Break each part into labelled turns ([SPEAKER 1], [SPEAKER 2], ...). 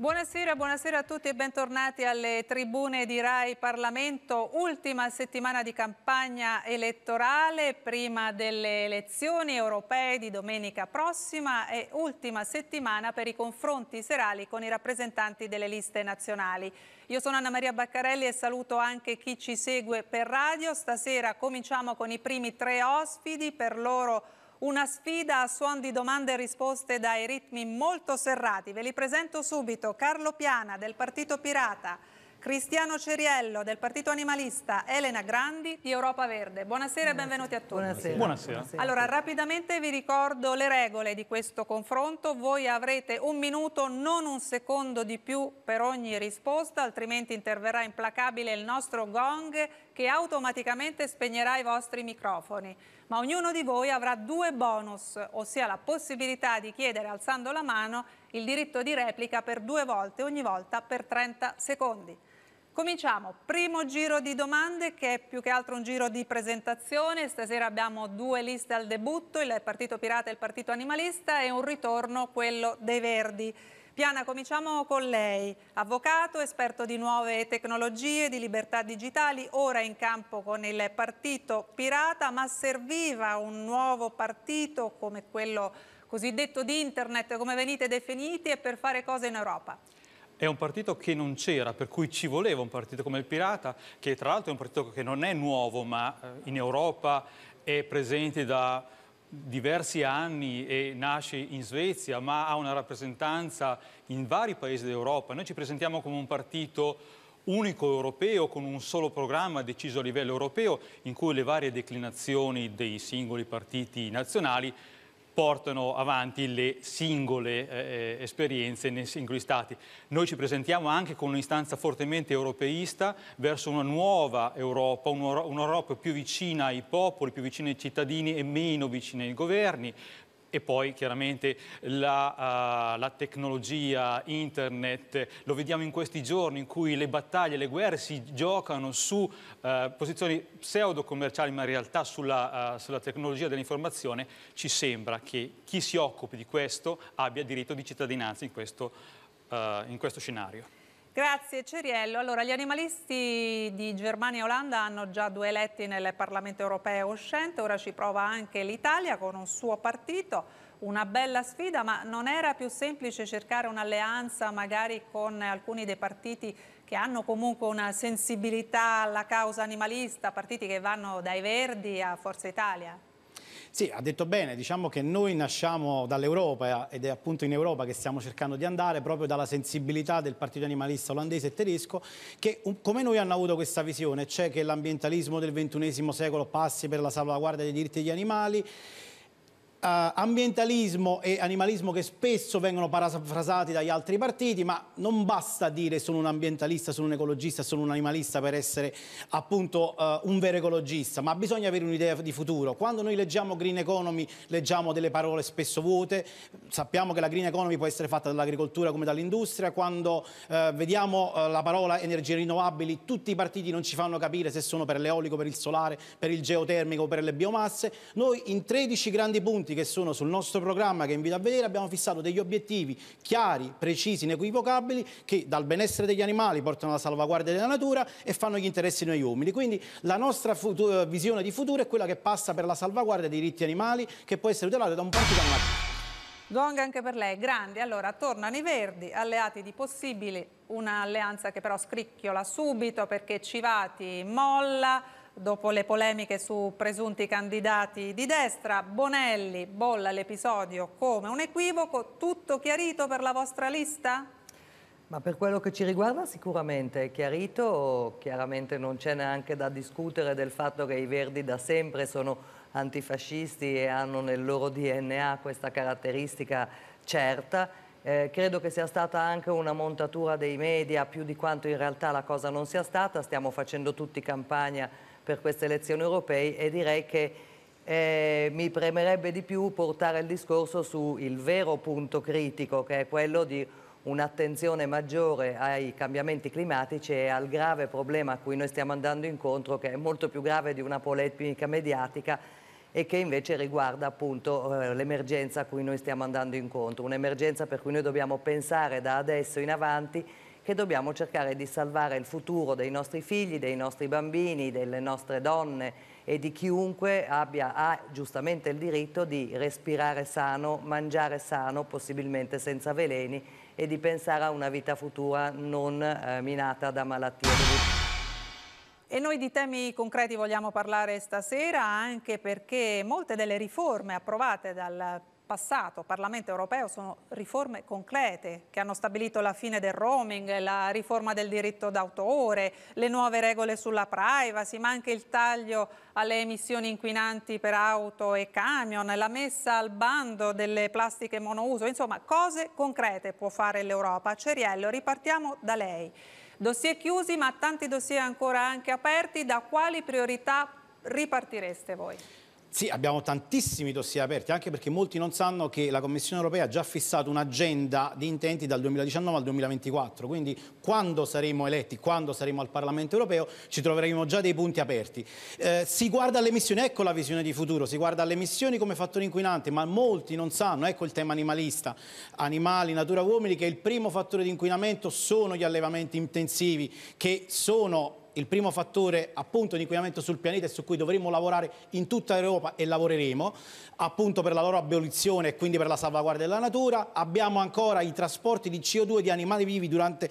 [SPEAKER 1] Buonasera, buonasera, a tutti e bentornati alle tribune di Rai Parlamento. Ultima settimana di campagna elettorale prima delle elezioni europee di domenica prossima e ultima settimana per i confronti serali con i rappresentanti delle liste nazionali. Io sono Anna Maria Baccarelli e saluto anche chi ci segue per radio. Stasera cominciamo con i primi tre ospiti, per loro una sfida a suon di domande e risposte dai ritmi molto serrati. Ve li presento subito. Carlo Piana del Partito Pirata, Cristiano Ceriello del Partito Animalista, Elena Grandi di Europa Verde. Buonasera, Buonasera. e benvenuti a tutti. Buonasera. Buonasera. Allora, rapidamente vi ricordo le regole di questo confronto. Voi avrete un minuto, non un secondo di più per ogni risposta, altrimenti interverrà implacabile il nostro gong che automaticamente spegnerà i vostri microfoni. Ma ognuno di voi avrà due bonus, ossia la possibilità di chiedere alzando la mano il diritto di replica per due volte, ogni volta per 30 secondi. Cominciamo, primo giro di domande che è più che altro un giro di presentazione, stasera abbiamo due liste al debutto, il Partito Pirata e il Partito Animalista e un ritorno, quello dei Verdi. Piana, cominciamo con lei, avvocato, esperto di nuove tecnologie, di libertà digitali, ora in campo con il Partito Pirata, ma serviva un nuovo partito come quello cosiddetto di internet, come venite definiti, e per fare cose in Europa?
[SPEAKER 2] È un partito che non c'era, per cui ci voleva un partito come il Pirata, che tra l'altro è un partito che non è nuovo, ma eh, in Europa è presente da diversi anni e nasce in Svezia, ma ha una rappresentanza in vari paesi d'Europa. Noi ci presentiamo come un partito unico europeo con un solo programma deciso a livello europeo in cui le varie declinazioni dei singoli partiti nazionali portano avanti le singole eh, eh, esperienze nei singoli Stati. Noi ci presentiamo anche con un'istanza fortemente europeista verso una nuova Europa, un'Europa più vicina ai popoli, più vicina ai cittadini e meno vicina ai governi, e poi chiaramente la, uh, la, tecnologia, internet, lo vediamo in questi giorni in cui le battaglie, le guerre si giocano su uh, posizioni pseudo commerciali ma in realtà sulla, uh, sulla tecnologia dell'informazione, ci sembra che chi si occupi di questo abbia diritto di cittadinanza in questo, in questo scenario.
[SPEAKER 1] Grazie Ceriello. Allora, gli animalisti di Germania e Olanda hanno già due eletti nel Parlamento europeo uscente, ora ci prova anche l'Italia con un suo partito. Una bella sfida, ma non era più semplice cercare un'alleanza magari con alcuni dei partiti che hanno comunque una sensibilità alla causa animalista, partiti che vanno dai Verdi a Forza Italia?
[SPEAKER 3] Sì, ha detto bene, diciamo che noi nasciamo dall'Europa ed è appunto in Europa che stiamo cercando di andare, proprio dalla sensibilità del partito animalista olandese e tedesco, che come noi hanno avuto questa visione, cioè che l'ambientalismo del XXI secolo passi per la salvaguardia dei diritti degli animali, Uh, ambientalismo e animalismo che spesso vengono parafrasati dagli altri partiti, ma non basta dire sono un ambientalista, sono un ecologista, sono un animalista per essere appunto uh, un vero ecologista, ma bisogna avere un'idea di futuro. Quando noi leggiamo green economy leggiamo delle parole spesso vuote, sappiamo che la green economy può essere fatta dall'agricoltura come dall'industria, quando uh, vediamo la parola energie rinnovabili tutti i partiti non ci fanno capire se sono per l'eolico, per il solare, per il geotermico, per le biomasse. Noi in 13 grandi punti contenuti che sono sul nostro programma che invito a vedere, abbiamo fissato degli obiettivi chiari, precisi, inequivocabili che dal benessere degli animali portano alla salvaguardia della natura e fanno gli interessi noi umili. Quindi la nostra visione di futuro è quella che passa per la salvaguardia dei diritti animali che può essere tutelata da un partito animale.
[SPEAKER 1] Gong anche per lei, grandi. Allora, tornano i Verdi, alleati di Possibili, un'alleanza che però scricchiola subito perché Civati molla, Dopo le polemiche su presunti candidati di destra, Bonelli bolla l'episodio come un equivoco, tutto chiarito per la vostra lista?
[SPEAKER 4] Ma per quello che ci riguarda sicuramente è chiarito, chiaramente non c'è neanche da discutere del fatto che i Verdi da sempre sono antifascisti e hanno nel loro DNA questa caratteristica certa. Eh, credo che sia stata anche una montatura dei media più di quanto in realtà la cosa non sia stata, stiamo facendo tutti campagna per queste elezioni europee e direi che eh, mi premerebbe di più portare il discorso sul vero punto critico che è quello di un'attenzione maggiore ai cambiamenti climatici e al grave problema a cui noi stiamo andando incontro che è molto più grave di una polemica mediatica e che invece riguarda appunto eh, l'emergenza a cui noi stiamo andando incontro, un'emergenza per cui noi dobbiamo pensare da adesso in avanti che dobbiamo cercare di salvare il futuro dei nostri figli, dei nostri bambini, delle nostre donne e di chiunque abbia ha giustamente il diritto di respirare sano, mangiare sano, possibilmente senza veleni e di pensare a una vita futura non eh, minata da malattie.
[SPEAKER 1] E noi di temi concreti vogliamo parlare stasera anche perché molte delle riforme approvate dal passato Parlamento europeo sono riforme concrete che hanno stabilito la fine del roaming, la riforma del diritto d'autore, le nuove regole sulla privacy, ma anche il taglio alle emissioni inquinanti per auto e camion, la messa al bando delle plastiche monouso, insomma cose concrete può fare l'Europa. Ceriello, ripartiamo da lei. Dossier chiusi ma tanti dossier ancora anche aperti, da quali priorità ripartireste voi?
[SPEAKER 3] Sì, abbiamo tantissimi dossier aperti, anche perché molti non sanno che la Commissione europea ha già fissato un'agenda di intenti dal 2019 al 2024, quindi quando saremo eletti, quando saremo al Parlamento europeo, ci troveremo già dei punti aperti. Eh, si guarda alle emissioni, ecco la visione di futuro, si guarda alle emissioni come fattore inquinante, ma molti non sanno, ecco il tema animalista, animali, natura, uomini, che il primo fattore di inquinamento sono gli allevamenti intensivi, che sono il primo fattore appunto di inquinamento sul pianeta e su cui dovremo lavorare in tutta Europa e lavoreremo appunto per la loro abolizione e quindi per la salvaguardia della natura. Abbiamo ancora i trasporti di CO2 di animali vivi durante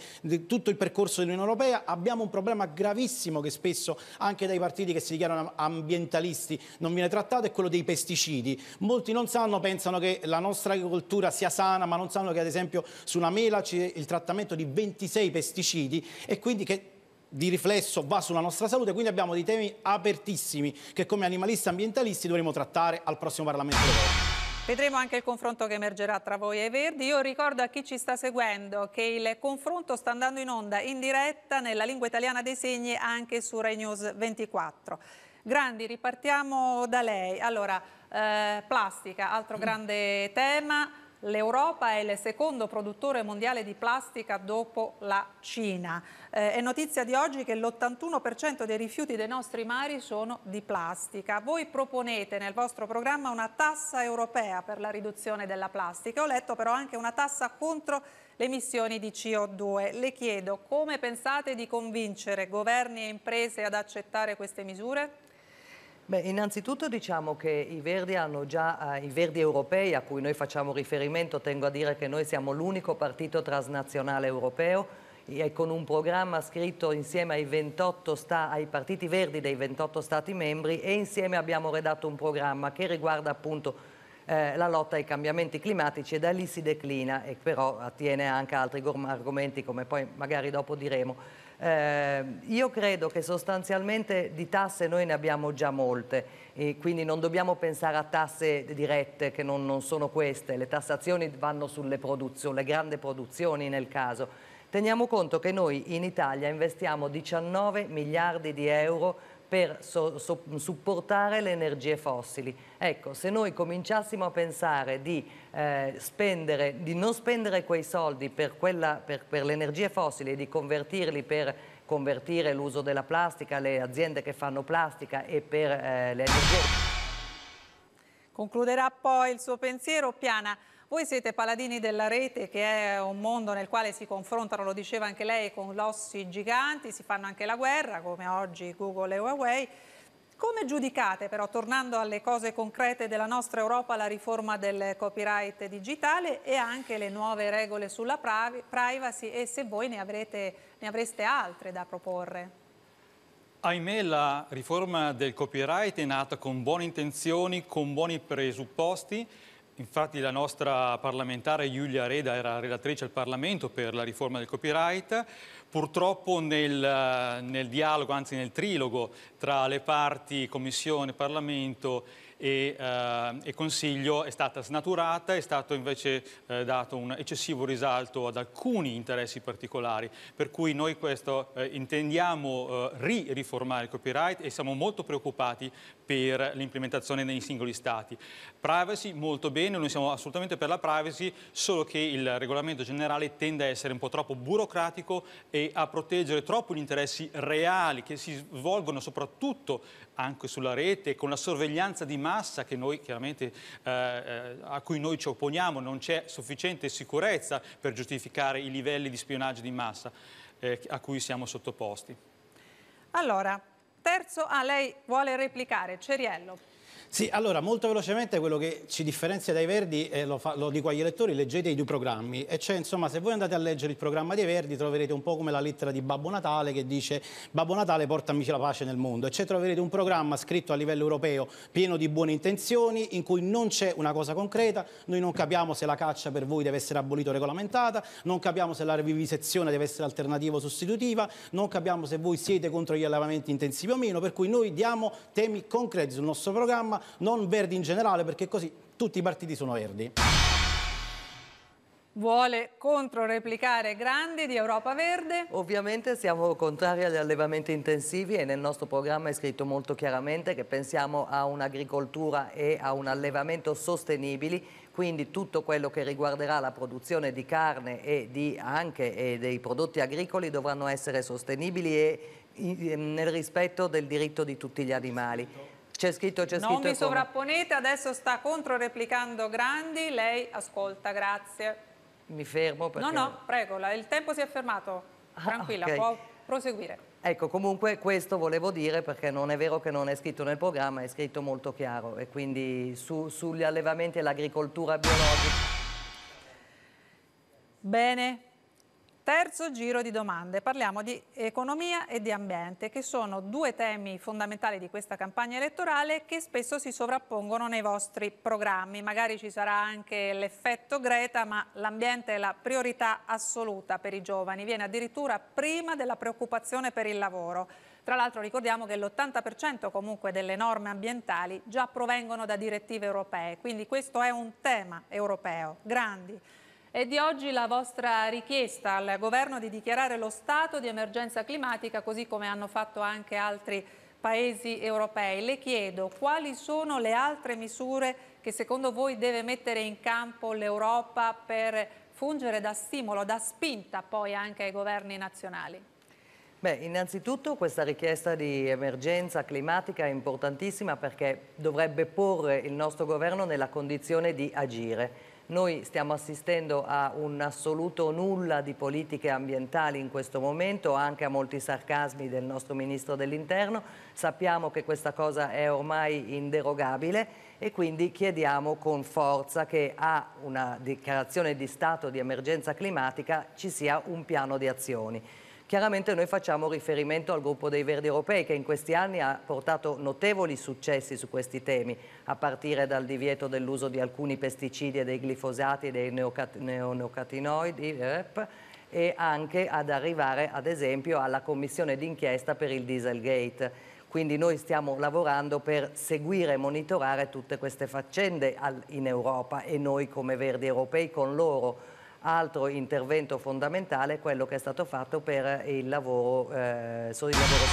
[SPEAKER 3] tutto il percorso dell'Unione Europea. Abbiamo un problema gravissimo che spesso anche dai partiti che si dichiarano ambientalisti non viene trattato, è quello dei pesticidi. Molti non sanno, pensano che la nostra agricoltura sia sana, ma non sanno che ad esempio sulla mela c'è il trattamento di 26 pesticidi e quindi che di riflesso va sulla nostra salute, quindi abbiamo dei temi apertissimi che come animalisti e ambientalisti dovremo trattare al prossimo Parlamento europeo.
[SPEAKER 1] Vedremo anche il confronto che emergerà tra voi e Verdi. Io ricordo a chi ci sta seguendo che il confronto sta andando in onda in diretta nella lingua italiana dei segni anche su Rai News 24. Grandi, ripartiamo da lei. Allora, eh, plastica, altro mm. grande tema. L'Europa è il secondo produttore mondiale di plastica dopo la Cina. Eh, è notizia di oggi che l'81% dei rifiuti dei nostri mari sono di plastica. Voi proponete nel vostro programma una tassa europea per la riduzione della plastica. Ho letto però anche una tassa contro le emissioni di CO2. Le chiedo come pensate di convincere governi e imprese ad accettare queste misure?
[SPEAKER 4] Beh, innanzitutto diciamo che i Verdi hanno già, eh, i Verdi europei a cui noi facciamo riferimento, tengo a dire che noi siamo l'unico partito transnazionale europeo e con un programma scritto insieme ai, ai, partiti verdi dei 28 Stati membri e insieme abbiamo redatto un programma che riguarda appunto eh, la lotta ai cambiamenti climatici e da lì si declina e però attiene anche a altri argomenti come poi magari dopo diremo. Eh, io credo che sostanzialmente di tasse noi ne abbiamo già molte quindi non dobbiamo pensare a tasse dirette che non, non sono queste, le tassazioni vanno sulle produzioni, le grandi produzioni nel caso. Teniamo conto che noi in Italia investiamo 19 miliardi di euro per so, so, supportare le energie fossili. Ecco, se noi cominciassimo a pensare di, eh, spendere, di non spendere quei soldi per, quella, per, per le energie fossili e di convertirli per convertire l'uso della plastica, le aziende che fanno plastica e
[SPEAKER 1] per eh, le
[SPEAKER 4] energie...
[SPEAKER 1] Concluderà poi il suo pensiero Piana. Voi siete paladini della rete che è un mondo nel quale si confrontano, lo diceva anche lei, con lossi giganti, si fanno anche la guerra come oggi Google e Huawei. Come giudicate però, tornando alle cose concrete della nostra Europa, la riforma del copyright digitale e anche le nuove regole sulla privacy e se voi ne, avrete, ne avreste altre da proporre?
[SPEAKER 2] Ahimè la riforma del copyright è nata con buone intenzioni, con buoni presupposti, Infatti la nostra parlamentare Giulia Reda era relatrice al Parlamento per la riforma del copyright. Purtroppo nel, eh, nel dialogo, anzi nel trilogo tra le parti Commissione e Parlamento e, eh, e Consiglio è stata snaturata, è stato invece eh, dato un eccessivo risalto ad alcuni interessi particolari, per cui noi questo eh, intendiamo eh, ri-riformare il copyright e siamo molto preoccupati per l'implementazione nei singoli stati. Privacy molto bene, noi siamo assolutamente per la privacy, solo che il regolamento generale tende a essere un po' troppo burocratico e a proteggere troppo gli interessi reali che si svolgono soprattutto anche sulla rete con la sorveglianza di massa massa noi, eh, eh, a cui noi ci opponiamo, non c'è sufficiente sicurezza per giustificare i livelli di spionaggio di massa eh, a cui siamo sottoposti.
[SPEAKER 1] Allora, terzo, ah, lei vuole replicare, Ceriello.
[SPEAKER 2] Sì, allora molto velocemente quello che ci differenzia dai Verdi, eh, lo,
[SPEAKER 3] fa, lo, dico agli elettori, leggete i due programmi e c'è insomma se voi andate a leggere il programma dei Verdi troverete un po' come la lettera di Babbo Natale che dice Babbo Natale portami la pace nel mondo e c'è troverete un programma scritto a livello europeo pieno di buone intenzioni in cui non c'è una cosa concreta, noi non capiamo se la caccia per voi deve essere abolita o regolamentata, non capiamo se la rivivisezione deve essere alternativa o sostitutiva, non capiamo se voi siete contro gli allevamenti intensivi o meno, per cui noi diamo temi concreti sul nostro programma problema, non verdi in generale, perché così tutti i partiti sono verdi.
[SPEAKER 1] Vuole controreplicare Grandi di Europa Verde?
[SPEAKER 4] Ovviamente siamo contrari agli allevamenti intensivi e nel nostro programma è scritto molto chiaramente che pensiamo a un'agricoltura e a un allevamento sostenibili quindi tutto quello che riguarderà la produzione di carne e di anche e dei prodotti agricoli dovranno essere sostenibili e nel rispetto del diritto di tutti gli animali. C'è scritto, c'è scritto. Non vi
[SPEAKER 1] sovrapponete, adesso sta controreplicando Grandi, lei ascolta, grazie.
[SPEAKER 4] Mi fermo perché... No, no,
[SPEAKER 1] prego, il tempo si è fermato, ah, tranquilla, ah, okay. può proseguire.
[SPEAKER 4] Ecco, comunque questo volevo dire perché non è vero che non è scritto nel programma, è scritto molto chiaro e quindi su, sugli allevamenti e l'agricoltura biologica.
[SPEAKER 1] Bene, Terzo giro di domande. Parliamo di economia e di ambiente, che sono due temi fondamentali di questa campagna elettorale che spesso si sovrappongono nei vostri programmi. Magari ci sarà anche l'effetto Greta, ma l'ambiente è la priorità assoluta per i giovani. Viene addirittura prima della preoccupazione per il lavoro. Tra l'altro ricordiamo che l'80% comunque delle norme ambientali già provengono da direttive europee, quindi questo è un tema europeo. Grandi è di oggi la vostra richiesta al governo di dichiarare lo stato di emergenza climatica, così come hanno fatto anche altri paesi europei. Le chiedo quali sono le altre misure che secondo voi deve mettere in campo l'Europa per fungere da stimolo, da spinta poi anche ai governi nazionali?
[SPEAKER 4] Beh, innanzitutto questa richiesta di emergenza climatica è importantissima perché dovrebbe porre il nostro governo nella condizione di agire. Noi stiamo assistendo a un assoluto nulla di politiche ambientali in questo momento, anche a molti sarcasmi del nostro Ministro dell'Interno. Sappiamo che questa cosa è ormai inderogabile e quindi chiediamo con forza che a una dichiarazione di stato di emergenza climatica ci sia un piano di azioni. Chiaramente noi facciamo riferimento al gruppo dei Verdi Europei che in questi anni ha portato notevoli successi su questi temi, a partire dal divieto dell'uso di alcuni pesticidi e dei glifosati e dei neocat neonicotinoidi e anche ad arrivare ad esempio alla commissione d'inchiesta per il Dieselgate. Quindi noi stiamo lavorando per seguire e monitorare tutte queste faccende in Europa e noi come Verdi Europei con loro Altro intervento fondamentale è quello che è stato fatto per il lavoro, eh, sul lavoro.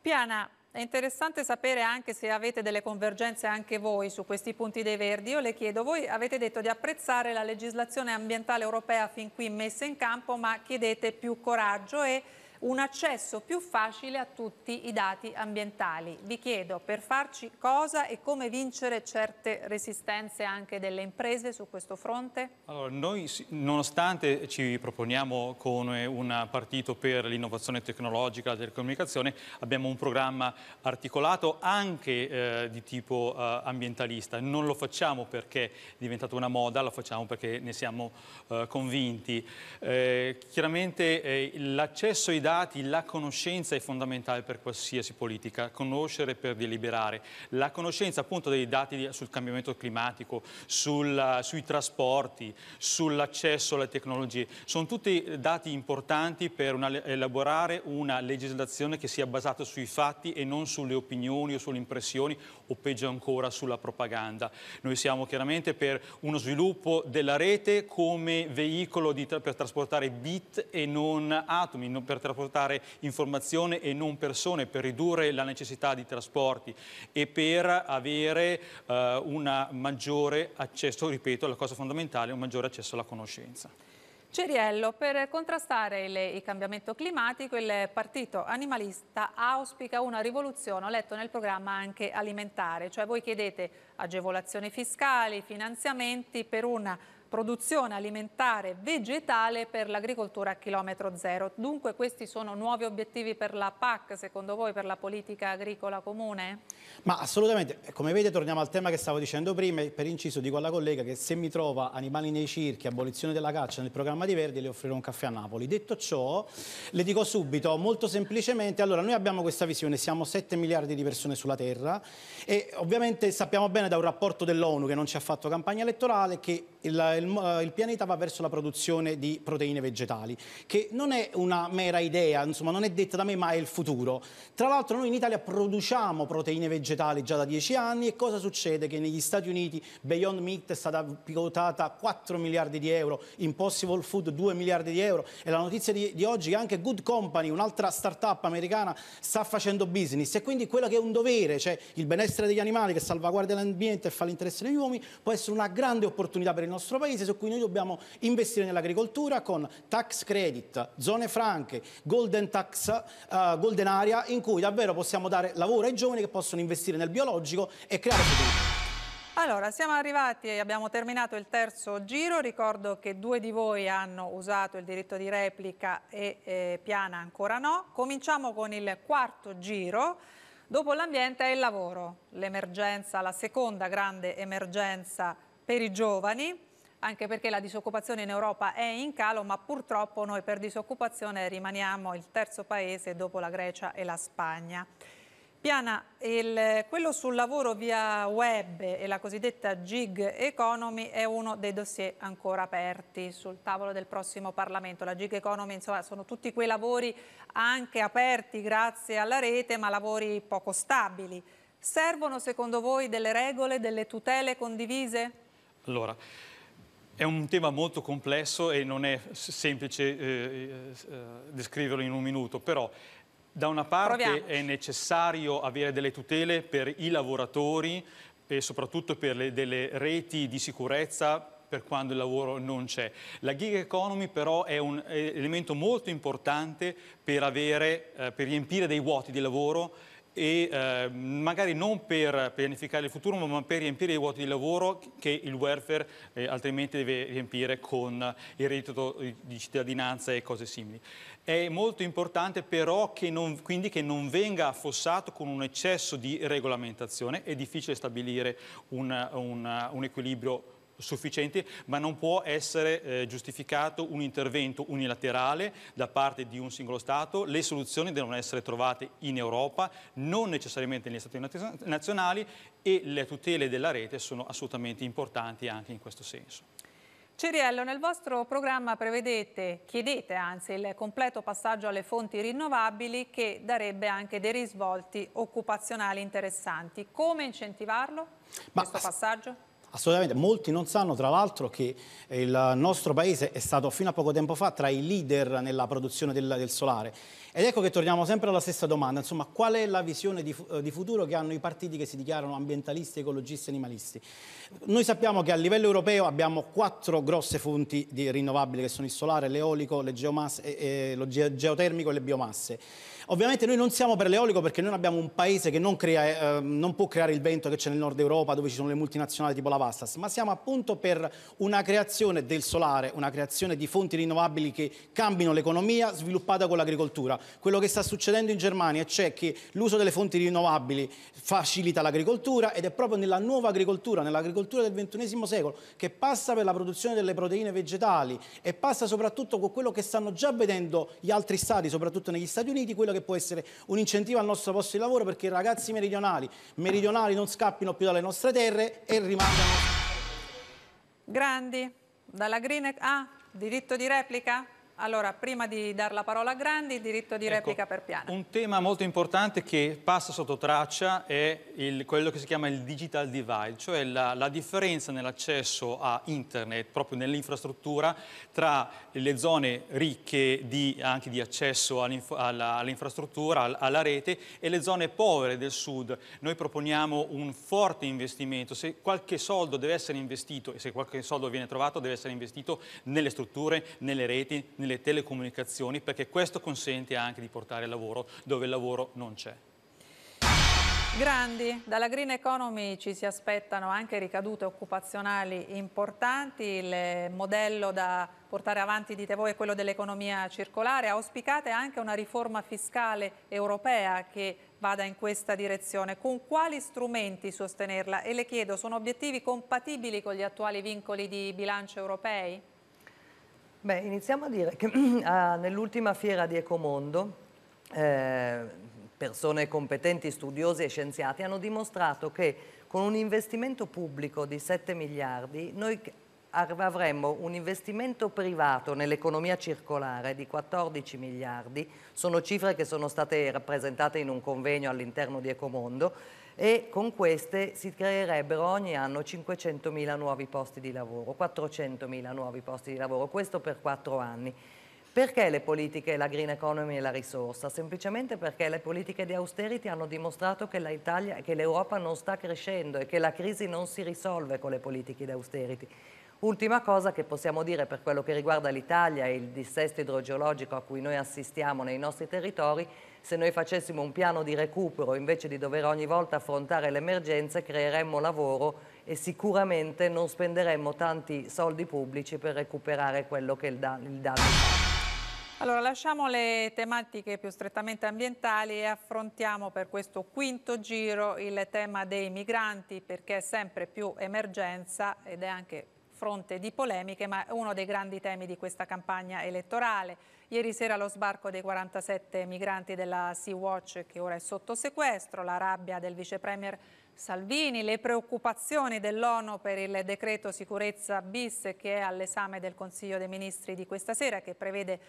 [SPEAKER 1] Piana, è interessante sapere anche se avete delle convergenze anche voi su questi punti dei verdi. Io le chiedo, voi avete detto di apprezzare la legislazione ambientale europea fin qui messa in campo, ma chiedete più coraggio e un accesso più facile a tutti i dati ambientali. Vi chiedo per farci cosa e come vincere certe resistenze anche delle imprese su questo fronte?
[SPEAKER 2] Allora, noi nonostante ci proponiamo come un partito per l'innovazione tecnologica, la telecomunicazione, abbiamo un programma articolato anche eh, di tipo eh, ambientalista. Non lo facciamo perché è diventata una moda, lo facciamo perché ne siamo eh, convinti. Eh, chiaramente eh, l'accesso ai dati dati, la conoscenza è fondamentale per qualsiasi politica, conoscere per deliberare. La conoscenza appunto dei dati sul cambiamento climatico, sul, sui trasporti, sull'accesso alle tecnologie, sono tutti dati importanti per una, elaborare una legislazione che sia basata sui fatti e non sulle opinioni o sulle impressioni o peggio ancora sulla propaganda. Noi siamo chiaramente per uno sviluppo della rete come veicolo di, per trasportare bit e non atomi, per trasportare trasportare informazione e non persone, per ridurre la necessità di trasporti e per avere eh, un maggiore accesso, ripeto, la cosa fondamentale, un maggiore accesso alla conoscenza.
[SPEAKER 1] Ceriello, per contrastare il, il cambiamento climatico il partito animalista auspica una rivoluzione, ho letto nel programma anche alimentare, cioè voi chiedete agevolazioni fiscali, finanziamenti per una produzione alimentare vegetale per l'agricoltura a chilometro zero. Dunque questi sono nuovi obiettivi per la PAC, secondo voi, per la politica agricola comune?
[SPEAKER 3] Ma assolutamente, come vedete torniamo al tema che stavo dicendo prima per inciso dico alla collega che se mi trova animali nei circhi, abolizione della caccia nel programma di Verdi le offrirò un caffè a Napoli. Detto ciò, le dico subito, molto semplicemente, allora noi abbiamo questa visione, siamo 7 miliardi di persone sulla Terra e ovviamente sappiamo bene viene da un rapporto dell'ONU che non ci ha fatto campagna elettorale che il, il, eh, il, pianeta va verso la produzione di proteine vegetali, che non è una mera idea, insomma non è detta da me ma è il futuro. Tra l'altro noi in Italia produciamo proteine vegetali già da dieci anni e cosa succede? Che negli Stati Uniti Beyond Meat è stata pivotata 4 miliardi di euro, Impossible Food 2 miliardi di euro e la notizia di, di oggi è che anche Good Company, un'altra start-up americana, sta facendo business e quindi quella che è un dovere, cioè il benessere degli animali che salvaguarda l'ambiente, l'ambiente e fa l'interesse degli uomini, può essere una grande opportunità per il nostro Paese su cui noi dobbiamo investire nell'agricoltura con tax credit, zone franche, golden tax, uh, golden area, in cui davvero possiamo dare lavoro ai giovani che possono investire nel biologico e creare futuro.
[SPEAKER 1] Allora, siamo arrivati e abbiamo terminato il terzo giro. Ricordo che due di voi hanno usato il diritto di replica e eh, Piana ancora no. Cominciamo con il quarto giro. Dopo l'ambiente è il lavoro, l'emergenza, la seconda grande emergenza per i giovani, anche perché la disoccupazione in Europa è in calo, ma purtroppo noi per disoccupazione rimaniamo il terzo paese dopo la Grecia e la Spagna. Piana, il, quello sul lavoro via web e la cosiddetta gig economy è uno dei dossier ancora aperti sul tavolo del prossimo Parlamento. La gig economy insomma, sono tutti quei lavori anche aperti grazie alla rete ma lavori poco stabili. Servono secondo voi delle regole, delle tutele condivise?
[SPEAKER 2] Allora, è un tema molto complesso e non è semplice eh, eh, eh, descriverlo in un minuto, però da una parte Proviamoci. è necessario avere delle tutele per i lavoratori e soprattutto per le, delle reti di sicurezza per quando il lavoro non c'è. La gig economy però è un elemento molto importante per, avere, eh, per riempire dei vuoti di lavoro e eh, magari non per pianificare il futuro ma per riempire i vuoti di lavoro che il welfare eh, altrimenti deve riempire con il reddito di cittadinanza e cose simili. È molto importante però che non, quindi che non venga affossato con un eccesso di regolamentazione, è difficile stabilire un, un, un equilibrio sufficienti, ma non può essere eh, giustificato un intervento unilaterale da parte di un singolo Stato, le soluzioni devono essere trovate in Europa, non necessariamente negli Stati nazionali e le tutele della rete sono assolutamente importanti anche in questo senso.
[SPEAKER 1] Ceriello, nel vostro programma prevedete, chiedete anzi, il completo passaggio alle fonti rinnovabili che darebbe anche dei risvolti occupazionali interessanti. Come incentivarlo, Ma, questo passaggio?
[SPEAKER 3] Assolutamente, molti non sanno tra l'altro che eh, il nostro paese è stato fino a poco tempo fa tra i leader nella produzione del, del solare. Ed ecco che torniamo sempre alla stessa domanda, insomma qual è la visione di, eh, di, futuro che hanno i partiti che si dichiarano ambientalisti, ecologisti, e animalisti? Noi sappiamo che a livello europeo abbiamo quattro grosse fonti di rinnovabili che sono il solare, l'eolico, le geomasse, eh, eh lo geotermico e le biomasse. Ovviamente noi non siamo per l'eolico perché noi abbiamo un paese che non, crea, eh, non può creare il vento che c'è nel nord Europa dove ci sono le multinazionali tipo la Vastas, ma siamo appunto per una creazione del solare, una creazione di fonti rinnovabili che cambino l'economia sviluppata con l'agricoltura. Quello che sta succedendo in Germania c'è cioè, che l'uso delle fonti rinnovabili facilita l'agricoltura ed è proprio nella nuova agricoltura, nell'agricoltura del XXI secolo, che passa per la produzione delle proteine vegetali e passa soprattutto con quello che stanno già vedendo gli altri stati, soprattutto negli Stati Uniti, quello che può essere un incentivo al nostro posto di lavoro perché i ragazzi meridionali, meridionali non scappino più dalle nostre terre e rimangano.
[SPEAKER 1] Grandi, dalla Green... Ah, diritto di replica? Allora, prima di dare la parola a Grandi, il diritto di ecco, replica per Piana.
[SPEAKER 2] Un tema molto importante che passa sotto traccia è il, quello che si chiama il digital divide, cioè la, la differenza nell'accesso a internet, proprio nell'infrastruttura, tra le zone ricche di, anche di accesso all'infrastruttura, all alla rete, e le zone povere del sud. Noi proponiamo un forte investimento. Se qualche soldo deve essere investito, e se qualche soldo viene trovato, deve essere investito nelle strutture, nelle reti, nelle telecomunicazioni perché questo consente anche di portare lavoro dove il lavoro non c'è.
[SPEAKER 1] Grandi, dalla Green Economy ci si aspettano anche ricadute occupazionali importanti, il modello da portare avanti, dite voi, è quello dell'economia circolare, auspicate anche una riforma fiscale europea che vada in questa direzione, con quali strumenti sostenerla? E le chiedo, sono obiettivi compatibili con gli attuali vincoli di bilancio europei?
[SPEAKER 4] Beh, iniziamo a dire che ah, nell'ultima fiera di Ecomondo eh, persone competenti, studiosi e scienziati hanno dimostrato che con un investimento pubblico di 7 miliardi noi avremmo un investimento privato nell'economia circolare di 14 miliardi, sono cifre che sono state rappresentate in un convegno all'interno di Ecomondo, e con queste si creerebbero ogni anno 500.000 nuovi posti di lavoro, 400.000 nuovi posti di lavoro, questo per quattro anni. Perché le politiche, la green economy e la risorsa? Semplicemente perché le politiche di austerity hanno dimostrato che l'Europa non sta crescendo e che la crisi non si risolve con le politiche di austerity. Ultima cosa che possiamo dire per quello che riguarda l'Italia e il dissesto idrogeologico a cui noi assistiamo nei nostri territori, se noi facessimo un piano di recupero invece di dover ogni volta affrontare le emergenze creeremmo lavoro e sicuramente non spenderemmo tanti soldi pubblici per recuperare quello che è il danno.
[SPEAKER 1] Allora lasciamo le tematiche più strettamente ambientali e affrontiamo per questo quinto giro il tema dei migranti perché è sempre più emergenza ed è anche fronte di polemiche, ma è uno dei grandi temi di questa campagna elettorale. Ieri sera lo sbarco dei 47 migranti della Sea-Watch, che ora è sotto sequestro, la rabbia del vicepremier Salvini, le preoccupazioni dell'ONU per il decreto sicurezza bis che è all'esame del Consiglio dei Ministri di questa sera, che prevede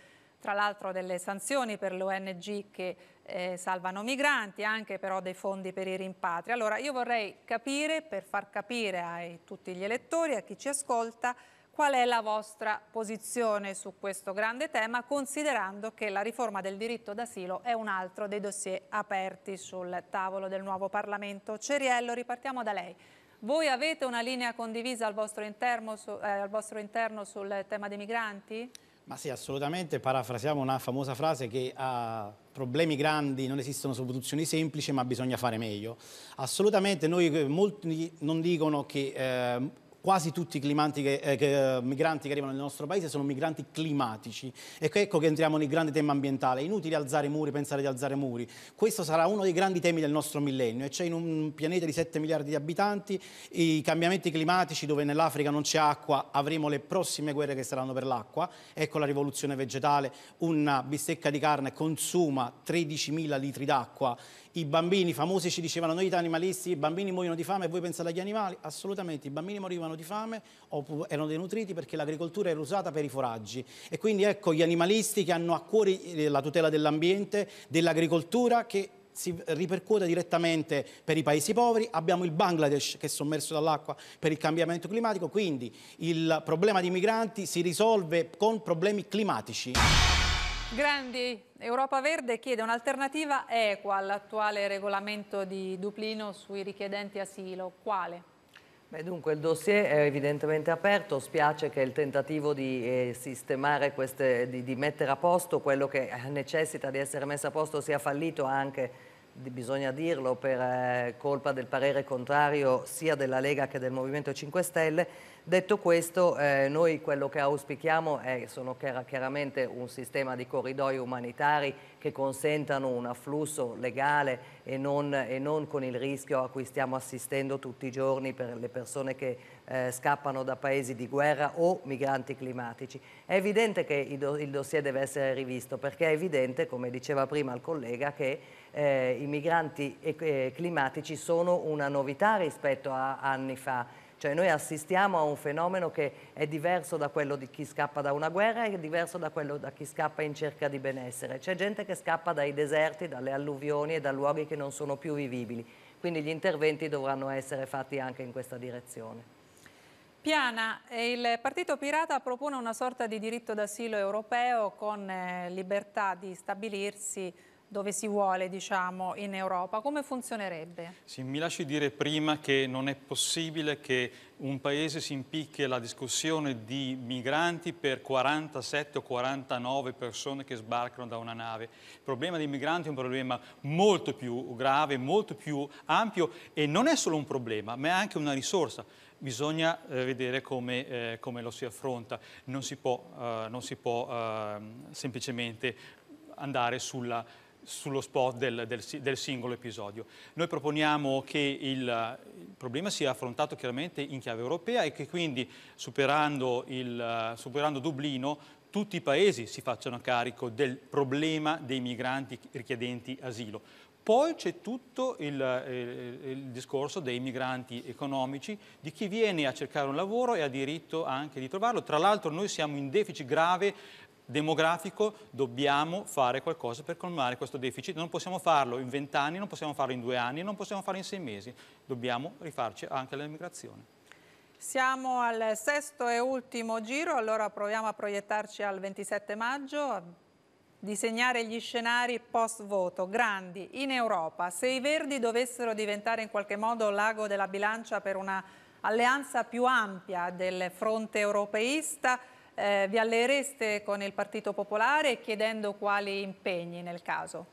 [SPEAKER 1] tra l'altro delle sanzioni per le ONG che eh, salvano migranti, anche però dei fondi per i rimpatri. Allora io vorrei capire, per far capire a tutti gli elettori, a chi ci ascolta, qual è la vostra posizione su questo grande tema, considerando che la riforma del diritto d'asilo è un altro dei dossier aperti sul tavolo del nuovo Parlamento. Ceriello, ripartiamo da lei. Voi avete una linea condivisa al vostro, interno, su, eh, al vostro interno sul tema dei migranti?
[SPEAKER 3] Ma sì, assolutamente, parafrasiamo una famosa frase che a ah, problemi grandi non esistono soluzioni semplici, ma bisogna fare meglio. Assolutamente, noi, molti non dicono che eh, quasi tutti i che, eh, che, eh, migranti che arrivano nel nostro paese sono migranti climatici. E ecco che entriamo nel grande tema ambientale. È inutile alzare muri, pensare di alzare muri. Questo sarà uno dei grandi temi del nostro millennio. E c'è cioè in un pianeta di 7 miliardi di abitanti i cambiamenti climatici dove nell'Africa non c'è acqua, avremo le prossime guerre che saranno per l'acqua. Ecco la rivoluzione vegetale, una bistecca di carne consuma 13 mila litri d'acqua i bambini famosi ci dicevano noi da animalisti, i bambini muoiono di fame e voi pensate agli animali? Assolutamente, i bambini morivano di fame o erano denutriti perché l'agricoltura era usata per i foraggi e quindi ecco gli animalisti che hanno a cuore eh, la tutela dell'ambiente, dell'agricoltura che si ripercuote direttamente per i paesi poveri, abbiamo il Bangladesh che è sommerso dall'acqua per il cambiamento climatico, quindi il problema dei migranti si risolve con problemi climatici.
[SPEAKER 1] Grandi, Europa Verde chiede un'alternativa equa all'attuale regolamento di Dublino sui richiedenti asilo. Quale?
[SPEAKER 4] Beh, dunque il dossier è evidentemente aperto, spiace che il tentativo di eh, sistemare queste, di, di, mettere a posto quello che eh, necessita di essere messo a posto sia fallito anche, bisogna dirlo, per eh, colpa del parere contrario sia della Lega che del Movimento 5 Stelle Detto questo, eh, noi quello che auspichiamo è, sono chiaramente un sistema di corridoi umanitari che consentano un afflusso legale e non, e non, con il rischio a cui stiamo assistendo tutti i giorni per le persone che eh, scappano da paesi di guerra o migranti climatici. È evidente che il, dossier deve essere rivisto perché è evidente, come diceva prima il collega, che eh, i migranti eh, climatici sono una novità rispetto a anni fa cioè noi assistiamo a un fenomeno che è diverso da quello di chi scappa da una guerra e diverso da quello da chi scappa in cerca di benessere. C'è gente che scappa dai deserti, dalle alluvioni e da luoghi che non sono più vivibili. Quindi gli interventi dovranno essere fatti anche in questa direzione.
[SPEAKER 1] Piana, eh, il Partito Pirata propone una sorta di diritto d'asilo europeo con eh, libertà di stabilirsi dove si vuole diciamo, in Europa, come funzionerebbe?
[SPEAKER 2] Sì, mi lasci dire prima che non è possibile che un paese si impicchi alla discussione di migranti per 47 o 49 persone che sbarcano da una nave. Il problema dei migranti è un problema molto più grave, molto più ampio e non è solo un problema, ma è anche una risorsa bisogna eh, vedere come, eh, come, lo si affronta, non si può, eh, non si può eh, semplicemente andare sulla sullo spot del, del, del, singolo episodio. Noi proponiamo che il, il, problema sia affrontato chiaramente in chiave europea e che quindi superando, il, superando Dublino tutti i paesi si facciano carico del problema dei migranti richiedenti asilo. Poi c'è tutto il, il, eh, il, discorso dei migranti economici, di chi viene a cercare un lavoro e ha diritto anche di trovarlo. Tra l'altro noi siamo in deficit grave demografico dobbiamo fare qualcosa per colmare questo deficit. Non possiamo farlo in vent'anni, non possiamo farlo in due anni, non possiamo farlo in sei mesi. Dobbiamo rifarci anche all'immigrazione.
[SPEAKER 1] Siamo al sesto e ultimo giro, allora proviamo a proiettarci al 27 maggio, a disegnare gli scenari post-voto, grandi, in Europa. Se i Verdi dovessero diventare in qualche modo l'ago della bilancia per una alleanza più ampia del fronte europeista, eh, vi alleereste con il Partito Popolare chiedendo quali impegni nel caso?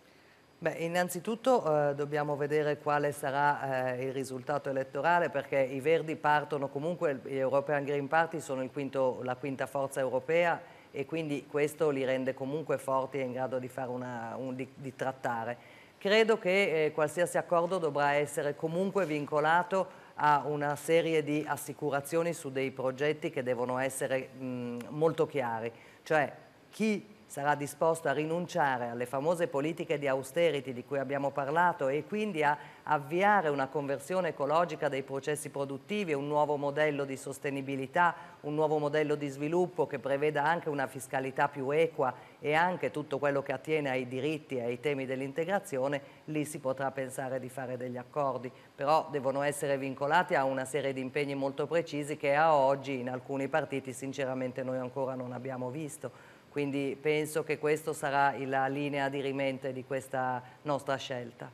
[SPEAKER 4] Beh, innanzitutto eh, dobbiamo vedere quale sarà eh, il risultato elettorale perché i Verdi partono comunque, gli European Green Party sono quinto, la quinta forza europea e quindi questo li rende comunque forti e in grado di, una, un, di, di trattare. Credo che eh, qualsiasi accordo dovrà essere comunque vincolato ha una serie di assicurazioni su dei progetti che devono essere mh, molto chiari, cioè chi sarà disposto a rinunciare alle famose politiche di austerity di cui abbiamo parlato e quindi a avviare una conversione ecologica dei processi produttivi, un nuovo modello di sostenibilità, un nuovo modello di sviluppo che preveda anche una fiscalità più equa e anche tutto quello che attiene ai diritti e ai temi dell'integrazione, lì si potrà pensare di fare degli accordi, però devono essere vincolati a una serie di impegni molto precisi che a oggi in alcuni partiti sinceramente noi ancora non abbiamo visto quindi penso che questa sarà la linea di rimente di questa nostra scelta.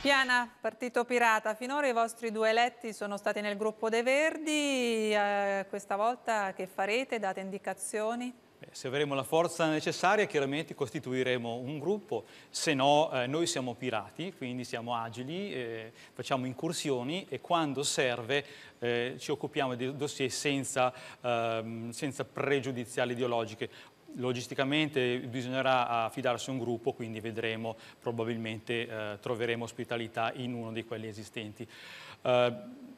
[SPEAKER 1] Piana, Partito Pirata, finora i vostri due eletti sono stati nel gruppo De Verdi, eh, questa volta che farete? Date indicazioni?
[SPEAKER 2] Eh, se avremo la forza necessaria chiaramente costituiremo un gruppo, se no eh, noi siamo pirati, quindi siamo agili, eh, facciamo incursioni e quando serve eh, ci occupiamo di dossier senza, ehm, senza pregiudiziali ideologiche. Logisticamente bisognerà affidarsi a un gruppo, quindi vedremo, probabilmente eh, troveremo ospitalità in uno di quelli esistenti. Eh,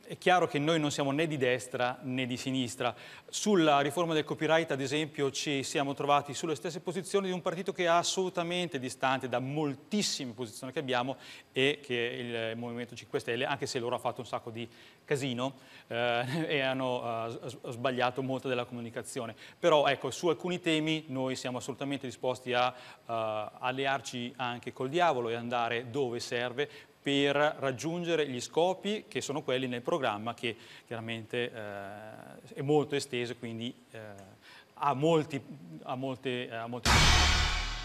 [SPEAKER 2] è chiaro che noi non siamo né di destra né di sinistra. Sulla riforma del copyright, ad esempio, ci siamo trovati sulle stesse posizioni di un partito che è assolutamente distante da moltissime posizioni che abbiamo e che è il Movimento 5 Stelle, anche se loro ha fatto un sacco di casino eh, e hanno eh, sbagliato molto della comunicazione. Però ecco, su alcuni temi noi siamo assolutamente disposti a eh, allearci anche col diavolo e andare dove serve per raggiungere gli scopi che sono quelli nel programma che chiaramente eh, è molto esteso, quindi eh, ha molti... Ha molte, ha molte...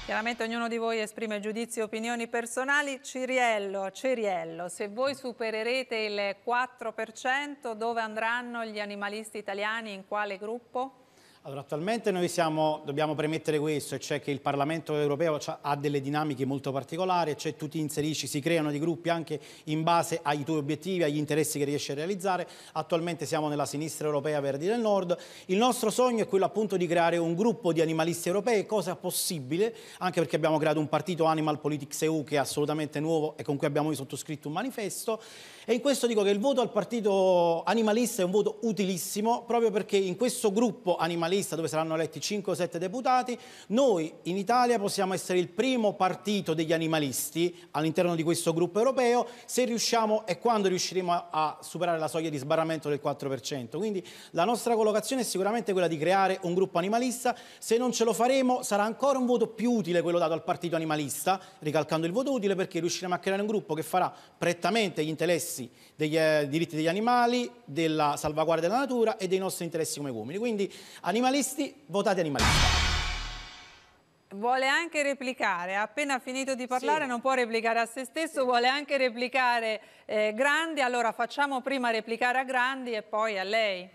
[SPEAKER 1] Chiaramente ognuno di voi esprime giudizi e opinioni personali. Ciriello, Ciriello, se voi supererete il 4%, dove andranno gli animalisti italiani? In quale gruppo?
[SPEAKER 3] Allora, attualmente noi siamo, dobbiamo premettere questo, cioè che il Parlamento europeo ha delle dinamiche molto particolari, cioè tu ti inserisci, si creano dei gruppi anche in base ai tuoi obiettivi, agli interessi che riesci a realizzare. Attualmente siamo nella sinistra europea Verdi del Nord. Il nostro sogno è quello appunto di creare un gruppo di animalisti europei, cosa possibile, anche perché abbiamo creato un partito Animal Politics EU che è assolutamente nuovo e con cui abbiamo sottoscritto un manifesto. E in questo dico che il voto al partito animalista è un voto utilissimo, proprio perché in questo gruppo animalista, dove saranno eletti 5 o 7 deputati, noi in Italia possiamo essere il primo partito degli animalisti all'interno di questo gruppo europeo, se riusciamo e quando riusciremo a, a superare la soglia di sbarramento del 4%. Quindi la nostra collocazione è sicuramente quella di creare un gruppo animalista, se non ce lo faremo sarà ancora un voto più utile quello dato al partito animalista, ricalcando il voto utile perché riusciremo a creare un gruppo che farà prettamente gli interessi interessi dei eh, diritti degli animali, della salvaguardia della natura e dei nostri interessi come uomini. Quindi animalisti, votate animalisti.
[SPEAKER 1] Vuole anche replicare, ha appena finito di parlare, sì. non può replicare a se stesso, sì. vuole anche replicare eh, Grandi, allora facciamo prima replicare a Grandi e poi a lei.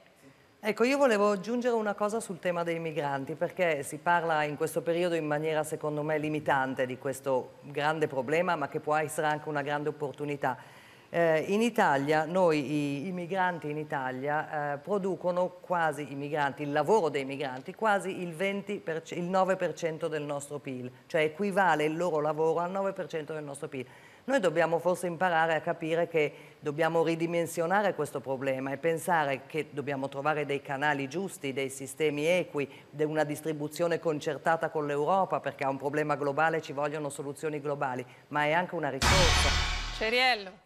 [SPEAKER 4] Ecco, io volevo aggiungere una cosa sul tema dei migranti, perché si parla in questo periodo in maniera, secondo me, limitante di questo grande problema, ma che può essere anche una grande opportunità. Eh, in Italia, noi i, i migranti in Italia eh, producono quasi, i migranti, il lavoro dei migranti, quasi il, 20%, il 9% del nostro PIL, cioè equivale il loro lavoro al 9% del nostro PIL. Noi dobbiamo forse imparare a capire che dobbiamo ridimensionare questo problema e pensare che dobbiamo trovare dei canali giusti, dei sistemi equi, una distribuzione concertata con l'Europa perché a un problema globale ci vogliono soluzioni globali, ma è anche una risorsa.
[SPEAKER 1] Ceriello.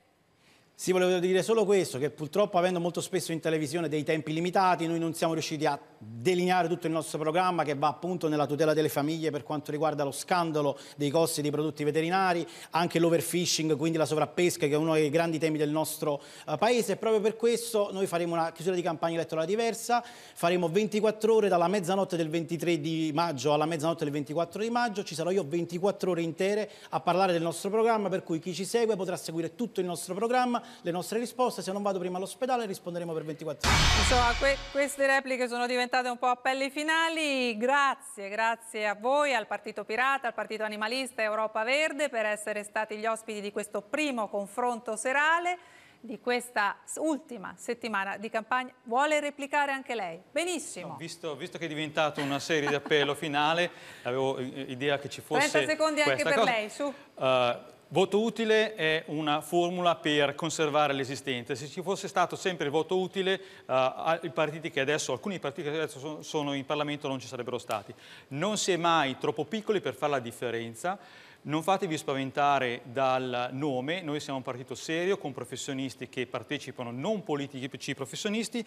[SPEAKER 3] Sì, volevo dire solo questo, che purtroppo avendo molto spesso in televisione dei tempi limitati, noi non siamo riusciti a delineare tutto il nostro programma che va appunto nella tutela delle famiglie per quanto riguarda lo scandalo dei costi dei prodotti veterinari, anche l'overfishing, quindi la sovrappesca che è uno dei grandi temi del nostro eh, paese proprio per questo noi faremo una chiusura di campagna elettorale diversa, faremo 24 ore dalla mezzanotte del 23 di maggio alla mezzanotte del 24 di maggio, ci sarò io 24 ore intere a parlare del nostro programma per cui chi ci segue potrà seguire tutto il nostro programma le nostre risposte. Se non vado prima all'ospedale risponderemo per 24 ore.
[SPEAKER 1] Insomma, que queste repliche sono diventate un po' appelli finali. Grazie, grazie a voi, al Partito Pirata, al Partito Animalista, Europa Verde per essere stati gli ospiti di questo primo confronto serale di questa ultima settimana di campagna vuole replicare anche lei. Benissimo. No,
[SPEAKER 2] visto, visto, che è diventato una serie di appello finale, avevo idea che ci fosse 30 secondi anche per cosa. lei, su. Uh, Voto utile è una formula per conservare l'esistente. Se ci fosse stato sempre il voto utile, eh, partiti adesso, alcuni partiti che adesso sono in Parlamento non ci sarebbero stati. Non si è mai troppo piccoli per fare la differenza. Non fatevi spaventare dal nome, noi siamo un partito serio con professionisti che partecipano, non politici professionisti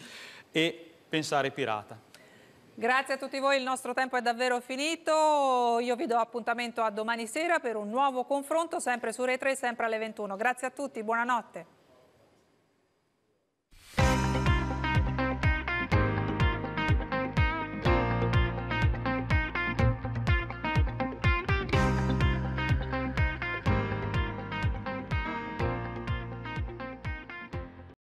[SPEAKER 2] e pensare pirata.
[SPEAKER 1] Grazie a tutti voi, il nostro tempo è davvero finito. Io vi do appuntamento a domani sera per un nuovo confronto, sempre su Rai 3, sempre alle 21. Grazie a tutti, buonanotte.